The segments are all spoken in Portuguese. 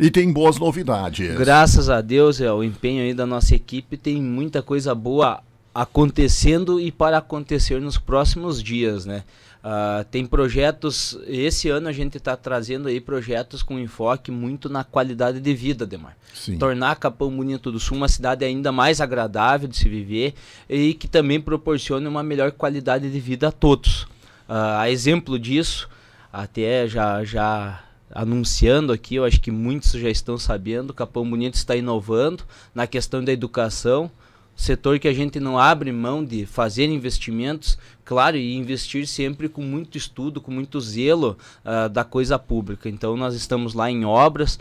E tem boas novidades. Graças a Deus, é, o empenho aí da nossa equipe tem muita coisa boa acontecendo e para acontecer nos próximos dias, né? Uh, tem projetos, esse ano a gente está trazendo aí projetos com enfoque muito na qualidade de vida, Demar. Sim. Tornar Capão Bonito do Sul uma cidade ainda mais agradável de se viver e que também proporcione uma melhor qualidade de vida a todos. Uh, a exemplo disso, até já, já anunciando aqui, eu acho que muitos já estão sabendo, Capão Bonito está inovando na questão da educação, setor que a gente não abre mão de fazer investimentos, claro, e investir sempre com muito estudo, com muito zelo uh, da coisa pública. Então, nós estamos lá em obras,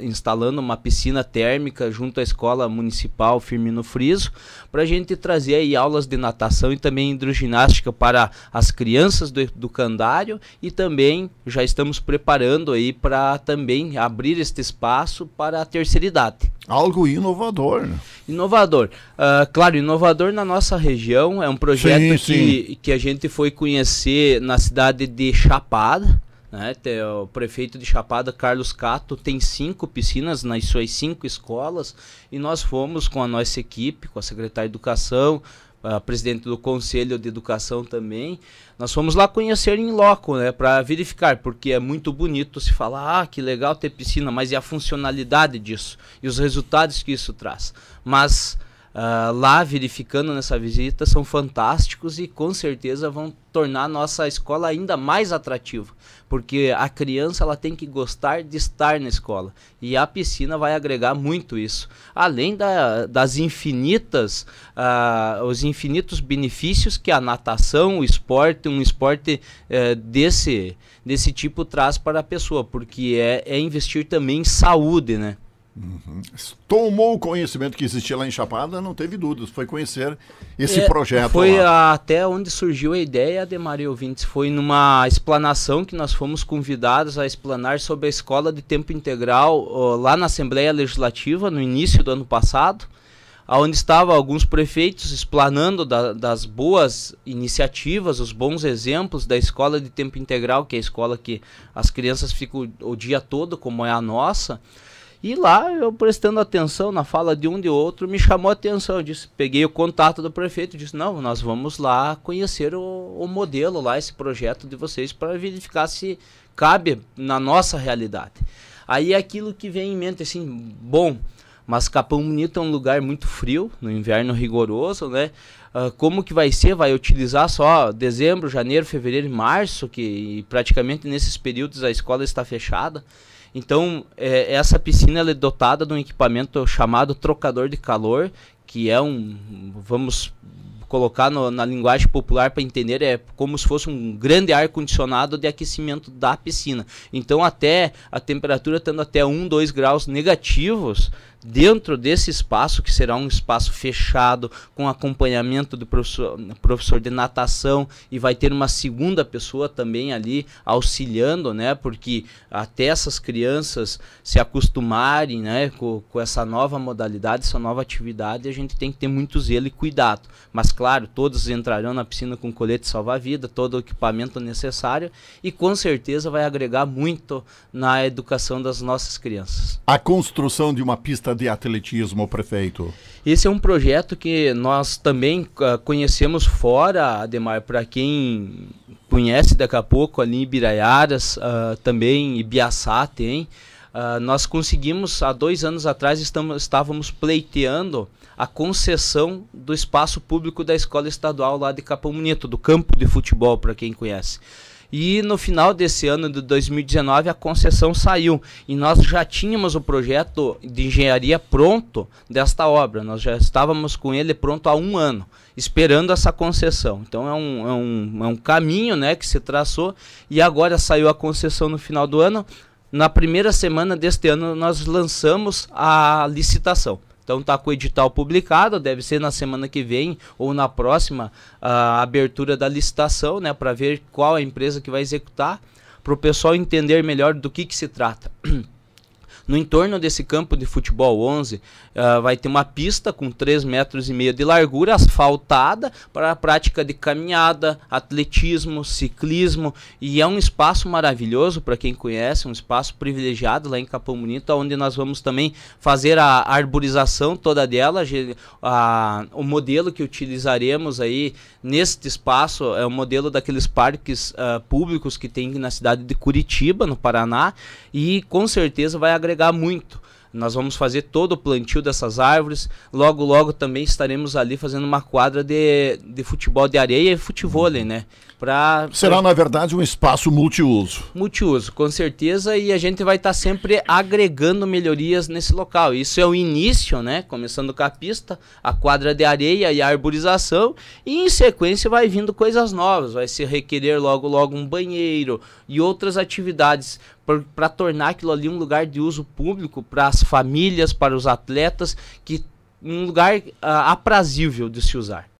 instalando uma piscina térmica junto à Escola Municipal Firmino Friso, para a gente trazer aí aulas de natação e também hidroginástica para as crianças do, do Candário e também já estamos preparando aí para também abrir este espaço para a terceira idade. Algo inovador, né? Inovador. Uh, claro, inovador na nossa região. É um projeto sim, que, sim que a gente foi conhecer na cidade de Chapada. Né? O prefeito de Chapada, Carlos Cato, tem cinco piscinas nas né? suas cinco escolas e nós fomos com a nossa equipe, com a secretária de Educação, a presidente do Conselho de Educação também. Nós fomos lá conhecer em loco, né, para verificar, porque é muito bonito se falar, ah, que legal ter piscina, mas e a funcionalidade disso e os resultados que isso traz. Mas uh, lá verificando nessa visita são fantásticos e com certeza vão tornar nossa escola ainda mais atrativa, porque a criança ela tem que gostar de estar na escola e a piscina vai agregar muito isso, além da, das infinitas, uh, os infinitos benefícios que a natação, o esporte, um esporte uh, desse desse tipo traz para a pessoa, porque é, é investir também em saúde, né? Uhum. Tomou conhecimento que existia lá em Chapada, não teve dúvidas, foi conhecer esse é, projeto. Foi até onde surgiu a ideia, de Maria Ouvintes. Foi numa explanação que nós fomos convidados a explanar sobre a escola de tempo integral ó, lá na Assembleia Legislativa, no início do ano passado, onde estavam alguns prefeitos explanando da, das boas iniciativas, os bons exemplos da escola de tempo integral, que é a escola que as crianças ficam o dia todo, como é a nossa. E lá eu prestando atenção na fala de um de outro, me chamou a atenção, eu disse, peguei o contato do prefeito, disse, não, nós vamos lá conhecer o, o modelo lá, esse projeto de vocês para verificar se cabe na nossa realidade. Aí é aquilo que vem em mente assim, bom, mas Capão Bonito é um lugar muito frio, no inverno rigoroso, né? Uh, como que vai ser? Vai utilizar só dezembro, janeiro, fevereiro e março, que e praticamente nesses períodos a escola está fechada. Então, é, essa piscina é dotada de um equipamento chamado trocador de calor, que é um, vamos colocar no, na linguagem popular para entender, é como se fosse um grande ar-condicionado de aquecimento da piscina. Então, até a temperatura estando até 1, 2 graus negativos, dentro desse espaço, que será um espaço fechado, com acompanhamento do professor, professor de natação, e vai ter uma segunda pessoa também ali auxiliando, né? Porque até essas crianças se acostumarem né, com, com essa nova modalidade, essa nova atividade, a gente tem que ter muito zelo e cuidado. Mas claro, todos entrarão na piscina com colete salva-vida, todo o equipamento necessário e com certeza vai agregar muito na educação das nossas crianças. A construção de uma pista de atletismo, prefeito. Esse é um projeto que nós também uh, conhecemos fora, Ademar, para quem conhece daqui a pouco ali em Biraiaras, uh, ah, também Ibiaçá tem Uh, nós conseguimos, há dois anos atrás, estamos, estávamos pleiteando a concessão do espaço público da escola estadual lá de Capão Bonito, do campo de futebol, para quem conhece. E no final desse ano de 2019 a concessão saiu e nós já tínhamos o projeto de engenharia pronto desta obra, nós já estávamos com ele pronto há um ano, esperando essa concessão. Então é um, é um, é um caminho né, que se traçou e agora saiu a concessão no final do ano na primeira semana deste ano, nós lançamos a licitação. Então tá com o edital publicado, deve ser na semana que vem ou na próxima a abertura da licitação, né, para ver qual a empresa que vai executar, para o pessoal entender melhor do que, que se trata. No entorno desse campo de futebol 11, uh, ah, vai ter uma pista com 3 metros e meio de largura, asfaltada, para a prática de caminhada, atletismo, ciclismo, e é um espaço maravilhoso para quem conhece, um espaço privilegiado lá em Capão Bonito, onde nós vamos também fazer a arborização toda dela, a, o modelo que utilizaremos aí neste espaço é o modelo daqueles parques uh, públicos que tem na cidade de Curitiba, no Paraná, e com certeza vai agregar agregar muito. Nós vamos fazer todo o plantio dessas árvores. Logo, logo também estaremos ali fazendo uma quadra de, de futebol de areia e futevôlei, né? Pra, Será, pra... na verdade, um espaço multiuso. Multiuso, com certeza. E a gente vai estar tá sempre agregando melhorias nesse local. Isso é o início, né? Começando com a pista, a quadra de areia e a arborização. E em sequência vai vindo coisas novas. Vai se requerer logo, logo um banheiro e outras atividades para tornar aquilo ali um lugar de uso público para as famílias, para os atletas, que um lugar uh, aprazível de se usar.